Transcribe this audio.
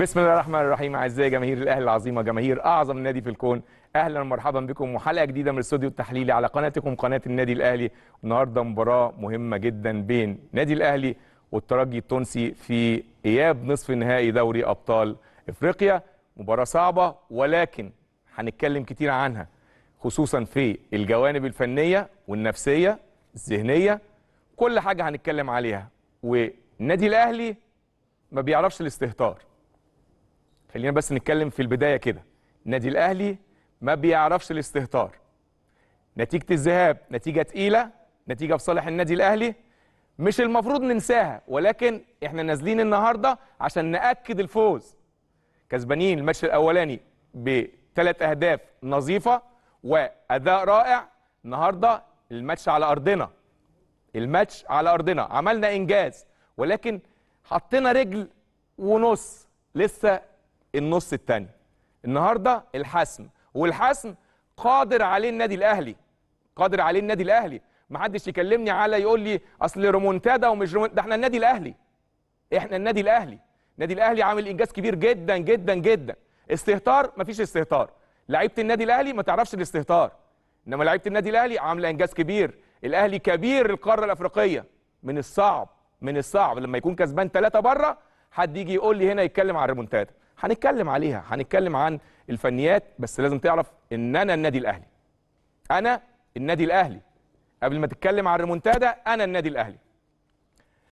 بسم الله الرحمن الرحيم اعزائي جماهير الاهلي العظيمه جماهير اعظم نادي في الكون اهلا ومرحبا بكم وحلقه جديده من الاستوديو التحليلي على قناتكم قناه النادي الاهلي النهارده مباراه مهمه جدا بين نادي الاهلي والترجي التونسي في اياب نصف نهائي دوري ابطال افريقيا مباراه صعبه ولكن هنتكلم كتير عنها خصوصا في الجوانب الفنيه والنفسيه الذهنيه كل حاجه هنتكلم عليها والنادي الاهلي ما بيعرفش الاستهتار خلينا بس نتكلم في البدايه كده النادي الاهلي ما بيعرفش الاستهتار نتيجه الذهاب نتيجه تقيله نتيجه في صالح النادي الاهلي مش المفروض ننساها ولكن احنا نازلين النهارده عشان ناكد الفوز كسبانين الماتش الاولاني بثلاث اهداف نظيفه واداء رائع النهارده الماتش على ارضنا الماتش على ارضنا عملنا انجاز ولكن حطينا رجل ونص لسه النص الثاني النهارده الحسم والحسم قادر عليه النادي الاهلي قادر عليه النادي الاهلي ما حدش يكلمني على يقول لي اصل ريمونتادا ومش ده احنا النادي الاهلي احنا النادي الاهلي النادي الاهلي عامل انجاز كبير جدا جدا جدا استهتار مفيش استهتار لعيبه النادي الاهلي ما تعرفش الاستهتار انما لعيبه النادي الاهلي عامله انجاز كبير الاهلي كبير القاره الافريقيه من الصعب من الصعب لما يكون كسبان ثلاثه بره حد يجي يقول لي هنا يتكلم على الريمونتادا هنتكلم عليها هنتكلم عن الفنيات بس لازم تعرف ان انا النادي الاهلي انا النادي الاهلي قبل ما تتكلم عن الريمونتادا انا النادي الاهلي